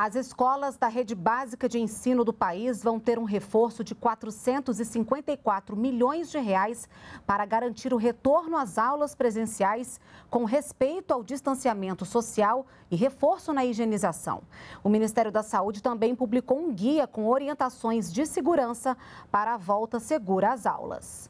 As escolas da rede básica de ensino do país vão ter um reforço de 454 milhões de reais para garantir o retorno às aulas presenciais com respeito ao distanciamento social e reforço na higienização. O Ministério da Saúde também publicou um guia com orientações de segurança para a volta segura às aulas.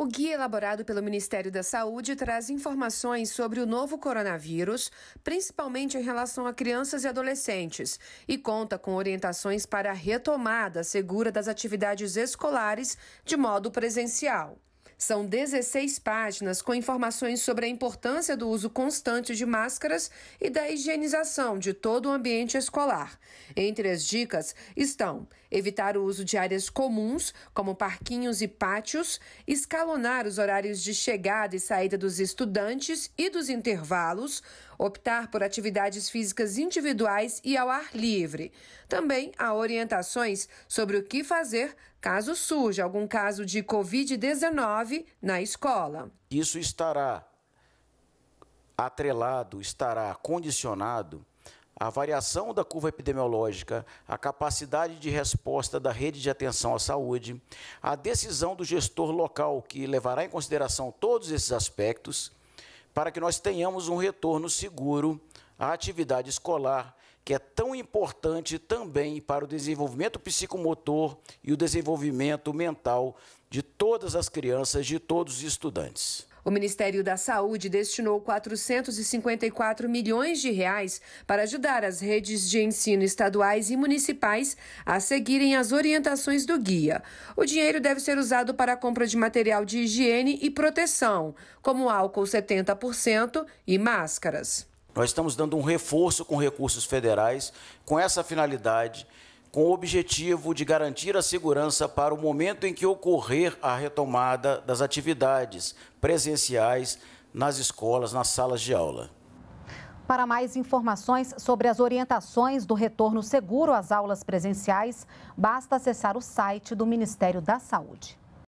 O guia elaborado pelo Ministério da Saúde traz informações sobre o novo coronavírus, principalmente em relação a crianças e adolescentes, e conta com orientações para a retomada segura das atividades escolares de modo presencial. São 16 páginas com informações sobre a importância do uso constante de máscaras e da higienização de todo o ambiente escolar. Entre as dicas estão evitar o uso de áreas comuns, como parquinhos e pátios, escalonar os horários de chegada e saída dos estudantes e dos intervalos, optar por atividades físicas individuais e ao ar livre. Também há orientações sobre o que fazer caso surja algum caso de Covid-19 na escola. Isso estará atrelado, estará condicionado à variação da curva epidemiológica, à capacidade de resposta da rede de atenção à saúde, à decisão do gestor local, que levará em consideração todos esses aspectos para que nós tenhamos um retorno seguro à atividade escolar, que é tão importante também para o desenvolvimento psicomotor e o desenvolvimento mental de todas as crianças, de todos os estudantes. O Ministério da Saúde destinou 454 milhões de reais para ajudar as redes de ensino estaduais e municipais a seguirem as orientações do guia. O dinheiro deve ser usado para a compra de material de higiene e proteção, como álcool 70% e máscaras. Nós estamos dando um reforço com recursos federais com essa finalidade com o objetivo de garantir a segurança para o momento em que ocorrer a retomada das atividades presenciais nas escolas, nas salas de aula. Para mais informações sobre as orientações do retorno seguro às aulas presenciais, basta acessar o site do Ministério da Saúde.